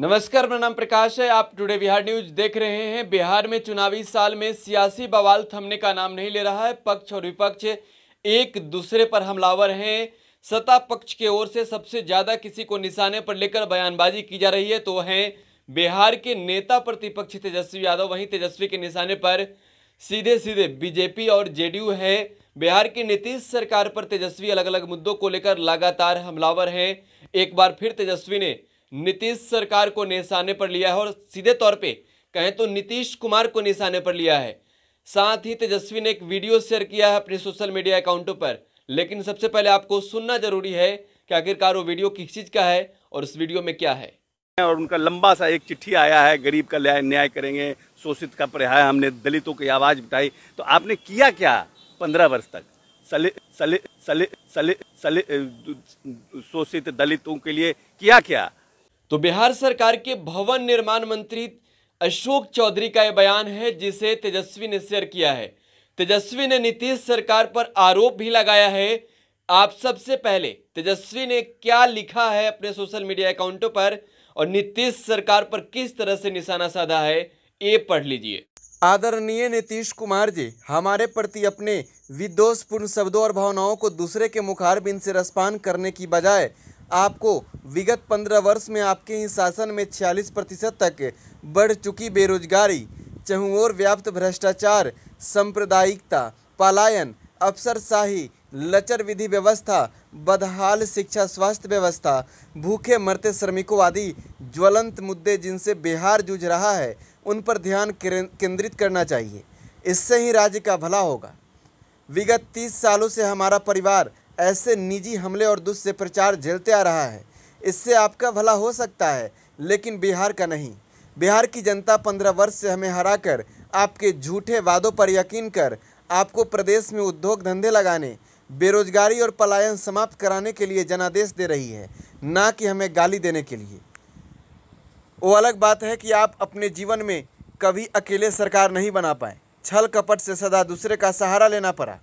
नमस्कार मेरा नाम प्रकाश है आप टुडे बिहार न्यूज देख रहे हैं बिहार में चुनावी साल में सियासी बवाल थमने का नाम नहीं ले रहा है पक्ष और विपक्ष एक दूसरे पर हमलावर हैं सत्ता पक्ष के ओर से सबसे ज़्यादा किसी को निशाने पर लेकर बयानबाजी की जा रही है तो हैं बिहार के नेता प्रतिपक्ष तेजस्वी यादव वहीं तेजस्वी के निशाने पर सीधे सीधे बीजेपी और जेडीयू है बिहार की नीतीश सरकार पर तेजस्वी अलग अलग मुद्दों को लेकर लगातार हमलावर हैं एक बार फिर तेजस्वी ने नीतीश सरकार को निशाने पर लिया है और सीधे तौर पे कहें तो नीतीश कुमार को निशाने पर लिया है साथ ही तेजस्वी ने एक वीडियो शेयर किया है अपने सोशल मीडिया अकाउंटों पर लेकिन सबसे पहले आपको सुनना जरूरी है कि आखिरकार वो वीडियो किस चीज़ का है और उस वीडियो में क्या है और उनका लंबा सा एक चिट्ठी आया है गरीब का न्याय करेंगे शोषित का पर्याय हमने दलितों की आवाज़ बताई तो आपने किया क्या पंद्रह वर्ष तक सले सले सले सले सले शोषित दलितों के लिए किया क्या तो बिहार सरकार के भवन निर्माण मंत्री अशोक चौधरी का यह बयान है जिसे तेजस्वी ने शेयर किया है तेजस्वी ने नीतीश सरकार पर आरोप भी लगाया है आप सबसे पहले तेजस्वी ने क्या लिखा है अपने सोशल मीडिया अकाउंटों पर और नीतीश सरकार पर किस तरह से निशाना साधा है ये पढ़ लीजिए आदरणीय नीतीश कुमार जी हमारे प्रति अपने विद्वोषपूर्ण शब्दों और भावनाओं को दूसरे के मुखारबिंद से रसपान करने की बजाय आपको विगत पंद्रह वर्ष में आपके ही शासन में छियालीस प्रतिशत तक बढ़ चुकी बेरोजगारी चहुओर व्याप्त भ्रष्टाचार सांप्रदायिकता पलायन अफसरशाही लचर विधि व्यवस्था बदहाल शिक्षा स्वास्थ्य व्यवस्था भूखे मरते श्रमिकों आदि ज्वलंत मुद्दे जिनसे बिहार जूझ रहा है उन पर ध्यान केंद्रित करना चाहिए इससे ही राज्य का भला होगा विगत तीस सालों से हमारा परिवार ऐसे निजी हमले और प्रचार झेलते आ रहा है इससे आपका भला हो सकता है लेकिन बिहार का नहीं बिहार की जनता पंद्रह वर्ष से हमें हराकर आपके झूठे वादों पर यकीन कर आपको प्रदेश में उद्योग धंधे लगाने बेरोजगारी और पलायन समाप्त कराने के लिए जनादेश दे रही है ना कि हमें गाली देने के लिए वो अलग बात है कि आप अपने जीवन में कभी अकेले सरकार नहीं बना पाए छल कपट से सदा दूसरे का सहारा लेना पड़ा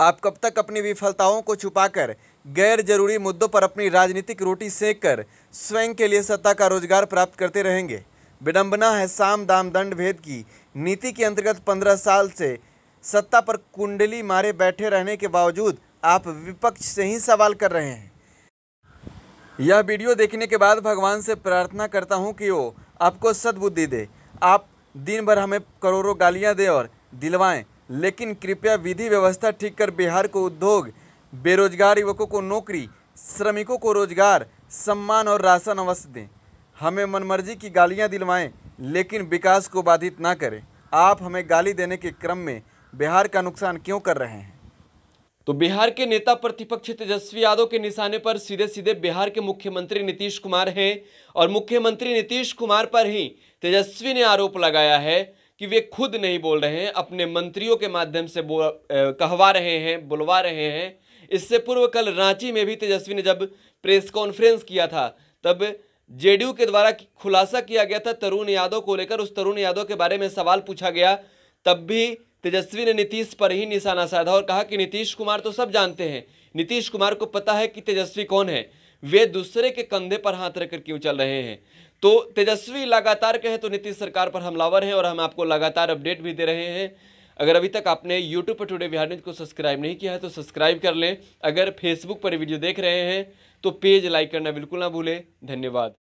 आप कब तक अपनी विफलताओं को छुपाकर गैर जरूरी मुद्दों पर अपनी राजनीतिक रोटी सेक कर स्वयं के लिए सत्ता का रोजगार प्राप्त करते रहेंगे विडंबना है साम दाम दंड भेद की नीति के अंतर्गत पंद्रह साल से सत्ता पर कुंडली मारे बैठे रहने के बावजूद आप विपक्ष से ही सवाल कर रहे हैं यह वीडियो देखने के बाद भगवान से प्रार्थना करता हूँ कि वो आपको सद्बुद्धि दे आप दिन भर हमें करोड़ों गालियाँ दे और दिलवाएं लेकिन कृपया विधि व्यवस्था ठीक कर बिहार को उद्योग बेरोजगार युवकों को नौकरी श्रमिकों को रोजगार सम्मान और राशन अवश्य दें हमें मनमर्जी की गालियां दिलवाएं लेकिन विकास को बाधित ना करें आप हमें गाली देने के क्रम में बिहार का नुकसान क्यों कर रहे हैं तो बिहार के नेता प्रतिपक्ष तेजस्वी यादव के निशाने पर सीधे सीधे बिहार के मुख्यमंत्री नीतीश कुमार हैं और मुख्यमंत्री नीतीश कुमार पर ही तेजस्वी ने आरोप लगाया है कि वे खुद नहीं बोल रहे हैं अपने मंत्रियों के माध्यम से बो कहवा रहे हैं बुलवा रहे हैं इससे पूर्व कल रांची में भी तेजस्वी ने जब प्रेस कॉन्फ्रेंस किया था तब जेडीयू के द्वारा खुलासा किया गया था तरुण यादव को लेकर उस तरुण यादव के बारे में सवाल पूछा गया तब भी तेजस्वी ने नीतीश पर ही निशाना साधा और कहा कि नीतीश कुमार तो सब जानते हैं नीतीश कुमार को पता है कि तेजस्वी कौन है वे दूसरे के कंधे पर हाथ रखकर क्यों चल रहे हैं तो तेजस्वी लगातार कहे तो नीतीश सरकार पर हमलावर हैं और हम आपको लगातार अपडेट भी दे रहे हैं अगर अभी तक आपने यूट्यूब पर टुडे बिहार न्यूज को सब्सक्राइब नहीं किया है तो सब्सक्राइब कर लें अगर फेसबुक पर वीडियो देख रहे हैं तो पेज लाइक करना बिल्कुल ना भूलें धन्यवाद